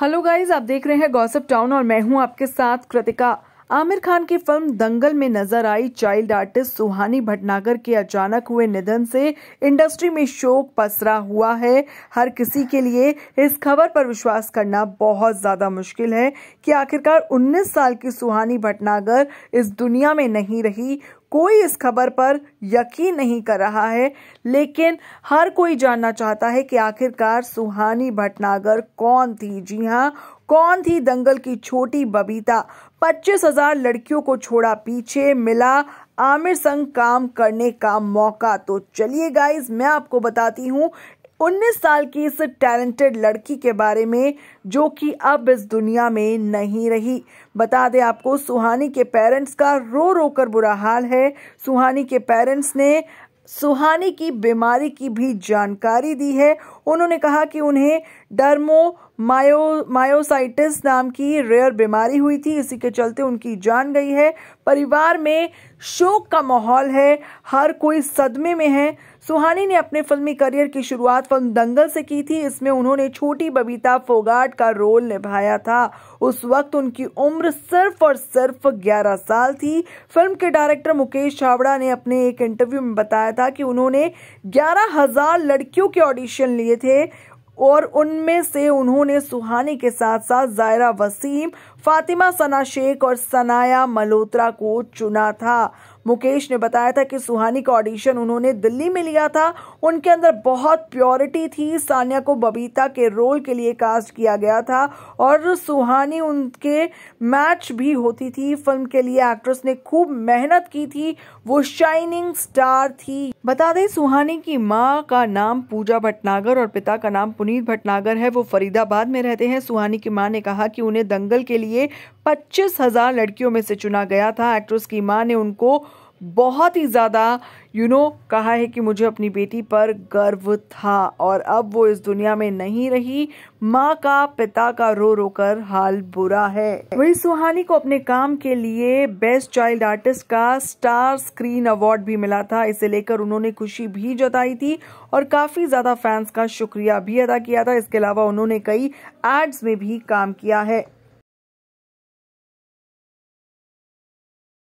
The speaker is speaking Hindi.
हेलो गाइस आप देख रहे हैं गॉसिप टाउन और मैं हूं आपके साथ कृतिका आमिर खान की फिल्म दंगल में नजर आई चाइल्ड आर्टिस्ट सुहानी भटनागर के अचानक हुए निधन से इंडस्ट्री में शोक पसरा हुआ है हर किसी के लिए इस खबर पर विश्वास करना बहुत ज़्यादा मुश्किल है कि आखिरकार 19 साल की सुहानी भटनागर इस दुनिया में नहीं रही कोई इस खबर पर यकीन नहीं कर रहा है लेकिन हर कोई जानना चाहता है कि आखिरकार सुहानी भटनागर कौन थी जी हाँ कौन थी दंगल की छोटी बबीता पच्चीस हजार लड़कियों को छोड़ा पीछे मिला आमिर संग काम करने का मौका तो चलिए गाइज मैं आपको बताती हूँ 19 साल की इस टैलेंटेड लड़की के बारे में जो कि अब इस दुनिया में नहीं रही बता दें आपको सुहानी के पेरेंट्स का रो रो कर बुरा हाल है सुहानी के पेरेंट्स ने सुहानी की बीमारी की भी जानकारी दी है उन्होंने कहा कि उन्हें डर्मो मायो मायोसाइटिस नाम की रेयर बीमारी हुई थी इसी के चलते उनकी जान गई है परिवार में शोक का माहौल है हर कोई सदमे में है सुहानी ने अपने फिल्मी करियर की शुरुआत फिल्म दंगल से की थी इसमें उन्होंने छोटी बबीता फोगाट का रोल निभाया था उस वक्त उनकी उम्र सिर्फ और सिर्फ 11 साल थी फिल्म के डायरेक्टर मुकेश छावड़ा ने अपने एक इंटरव्यू में बताया था कि उन्होंने ग्यारह हजार लड़कियों के ऑडिशन लिए मिले थे और उनमें से उन्होंने सुहानी के साथ साथ जायरा वसीम फातिमा सना शेख और सनाया मल्होत्रा को चुना था मुकेश ने बताया था कि सुहानी का ऑडिशन उन्होंने दिल्ली में लिया था उनके अंदर बहुत प्योरिटी थी सानिया को बबीता के रोल के लिए कास्ट किया गया था और सुहानी उनके मैच भी होती थी फिल्म के लिए एक्ट्रेस ने खूब मेहनत की थी वो शाइनिंग स्टार थी बता दें सुहानी की माँ का नाम पूजा भटनागर और पिता का नाम पुनीत भटनागर है वो फरीदाबाद में रहते हैं सुहानी की माँ ने कहा कि उन्हें दंगल के लिए पच्चीस हजार लड़कियों में से चुना गया था एक्ट्रेस की माँ ने उनको बहुत ही ज़्यादा यू नो कहा है कि मुझे अपनी बेटी पर गर्व था और अब वो इस दुनिया में नहीं रही माँ का पिता का रो रो कर हाल बुरा है वही सुहानी को अपने काम के लिए बेस्ट चाइल्ड आर्टिस्ट का स्टार स्क्रीन अवार्ड भी मिला था इसे लेकर उन्होंने खुशी भी जताई थी और काफी ज्यादा फैंस का शुक्रिया भी अदा किया था इसके अलावा उन्होंने कई एड्स में भी काम किया है